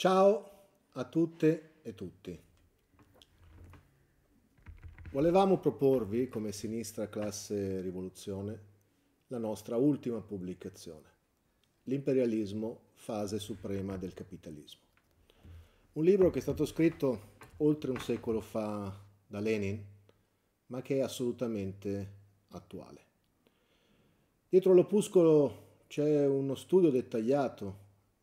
Ciao a tutte e tutti. Volevamo proporvi come sinistra classe rivoluzione la nostra ultima pubblicazione, L'imperialismo, fase suprema del capitalismo. Un libro che è stato scritto oltre un secolo fa da Lenin, ma che è assolutamente attuale. Dietro l'opuscolo c'è uno studio dettagliato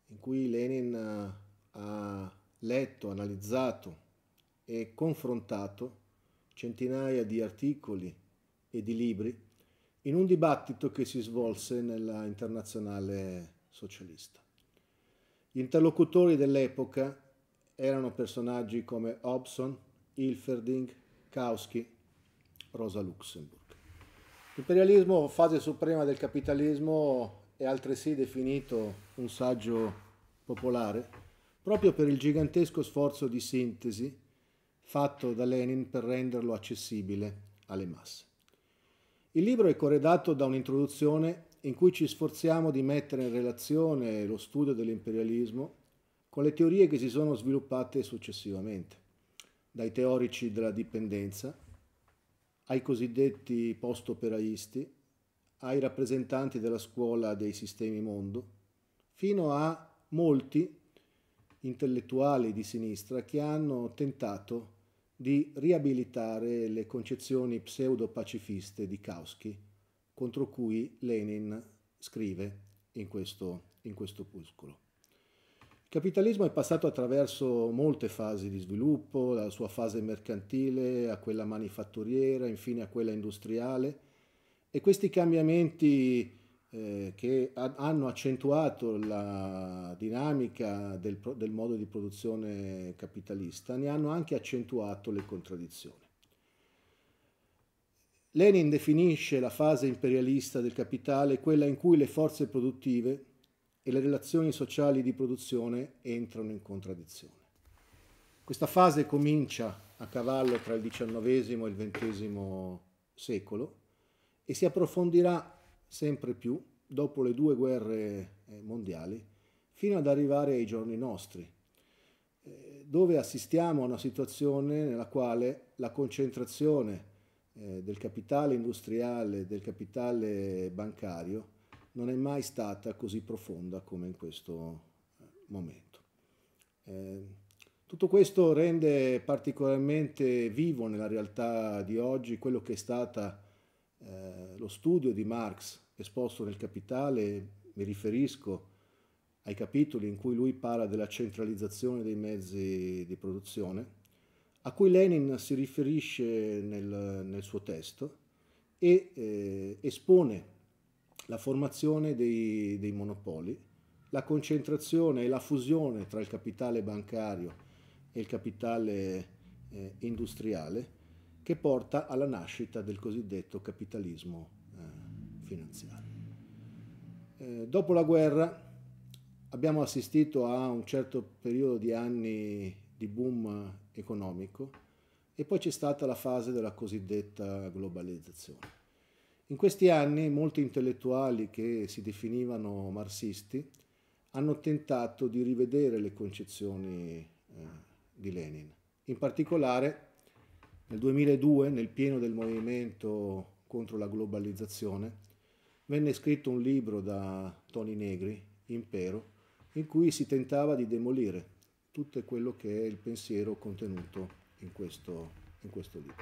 in cui Lenin ha letto, analizzato e confrontato centinaia di articoli e di libri in un dibattito che si svolse nella internazionale socialista. Gli interlocutori dell'epoca erano personaggi come Hobson, Hilferding, Kautsky, Rosa Luxemburg. L'imperialismo, fase suprema del capitalismo, è altresì definito un saggio popolare proprio per il gigantesco sforzo di sintesi fatto da Lenin per renderlo accessibile alle masse. Il libro è corredato da un'introduzione in cui ci sforziamo di mettere in relazione lo studio dell'imperialismo con le teorie che si sono sviluppate successivamente, dai teorici della dipendenza ai cosiddetti post-operaisti, ai rappresentanti della scuola dei sistemi mondo, fino a molti intellettuali di sinistra che hanno tentato di riabilitare le concezioni pseudo-pacifiste di Kautsky, contro cui Lenin scrive in questo, in questo opuscolo. Il capitalismo è passato attraverso molte fasi di sviluppo, dalla sua fase mercantile a quella manifatturiera, infine a quella industriale, e questi cambiamenti eh, che hanno accentuato la dinamica del, del modo di produzione capitalista, ne hanno anche accentuato le contraddizioni. Lenin definisce la fase imperialista del capitale quella in cui le forze produttive e le relazioni sociali di produzione entrano in contraddizione. Questa fase comincia a cavallo tra il XIX e il XX secolo e si approfondirà sempre più dopo le due guerre eh, mondiali fino ad arrivare ai giorni nostri, eh, dove assistiamo a una situazione nella quale la concentrazione eh, del capitale industriale, del capitale bancario, non è mai stata così profonda come in questo momento. Ehm, tutto questo rende particolarmente vivo nella realtà di oggi quello che è stata eh, lo studio di Marx esposto nel Capitale, mi riferisco ai capitoli in cui lui parla della centralizzazione dei mezzi di produzione, a cui Lenin si riferisce nel, nel suo testo e eh, espone la formazione dei, dei monopoli, la concentrazione e la fusione tra il capitale bancario e il capitale eh, industriale che porta alla nascita del cosiddetto capitalismo eh, finanziario. Eh, dopo la guerra abbiamo assistito a un certo periodo di anni di boom economico e poi c'è stata la fase della cosiddetta globalizzazione. In questi anni molti intellettuali che si definivano marxisti hanno tentato di rivedere le concezioni eh, di Lenin. In particolare nel 2002, nel pieno del movimento contro la globalizzazione, venne scritto un libro da Tony Negri, Impero, in cui si tentava di demolire tutto quello che è il pensiero contenuto in questo, in questo libro.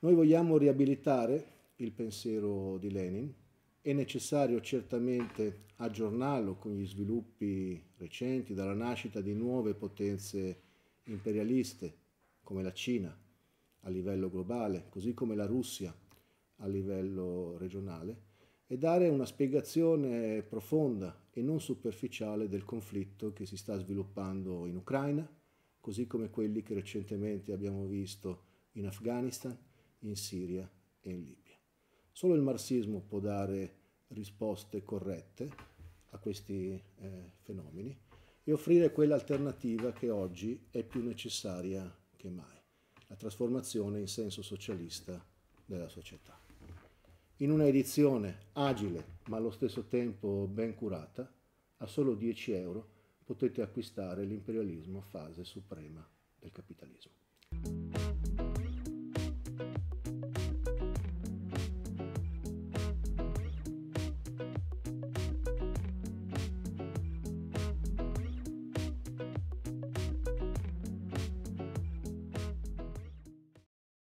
Noi vogliamo riabilitare il pensiero di Lenin, è necessario certamente aggiornarlo con gli sviluppi recenti, dalla nascita di nuove potenze imperialiste come la Cina, a livello globale, così come la Russia a livello regionale, e dare una spiegazione profonda e non superficiale del conflitto che si sta sviluppando in Ucraina, così come quelli che recentemente abbiamo visto in Afghanistan, in Siria e in Libia. Solo il marxismo può dare risposte corrette a questi eh, fenomeni e offrire quell'alternativa che oggi è più necessaria che mai trasformazione in senso socialista della società. In una edizione agile ma allo stesso tempo ben curata, a solo 10 euro potete acquistare l'imperialismo fase suprema del capitalismo.